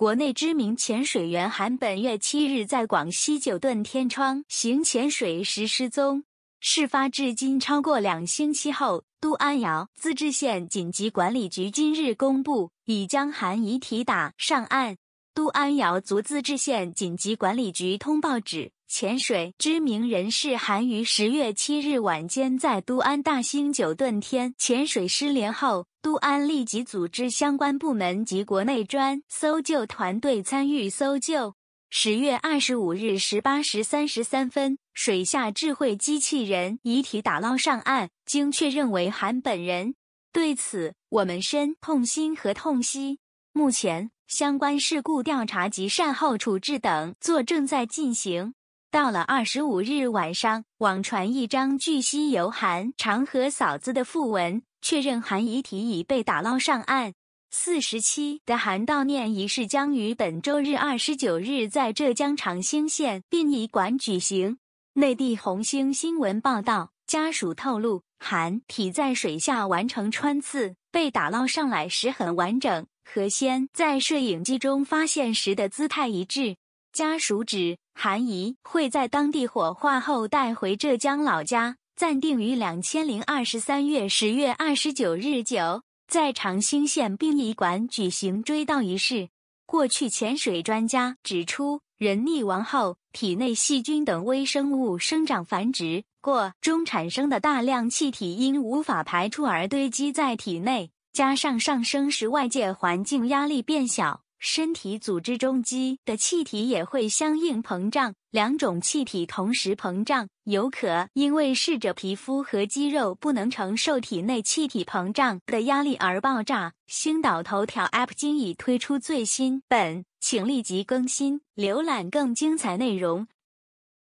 国内知名潜水员韩本月七日在广西九顿天窗行潜水时失踪。事发至今超过两星期后，都安瑶自治县紧急管理局今日公布，已将韩遗体打上岸。都安瑶族自治县紧急管理局通报指。潜水知名人士韩于十月七日晚间在都安大兴九顿天潜水失联后，都安立即组织相关部门及国内专搜救团队参与搜救。十月二十五日十八时三十三分，水下智慧机器人遗体打捞上岸，经确认为韩本人。对此，我们深痛心和痛惜。目前，相关事故调查及善后处置等作正在进行。到了二十五日晚上，网传一张巨蜥游韩长和嫂子的附文，确认韩遗体已被打捞上岸。四十七的韩悼念仪式将于本周日二十九日在浙江长兴县殡仪馆举行。内地红星新闻报道，家属透露，韩体在水下完成穿刺，被打捞上来时很完整，和先在摄影机中发现时的姿态一致。家属指。韩姨会在当地火化后带回浙江老家，暂定于两千零二十三月十月二十九日九，在长兴县殡仪馆举行追悼仪式。过去潜水专家指出，人溺亡后，体内细菌等微生物生长繁殖过中产生的大量气体，因无法排出而堆积在体内，加上上升时外界环境压力变小。身体组织中肌的气体也会相应膨胀，两种气体同时膨胀，有可因为逝者皮肤和肌肉不能承受体内气体膨胀的压力而爆炸。星岛头条 App 今已推出最新本，请立即更新，浏览更精彩内容。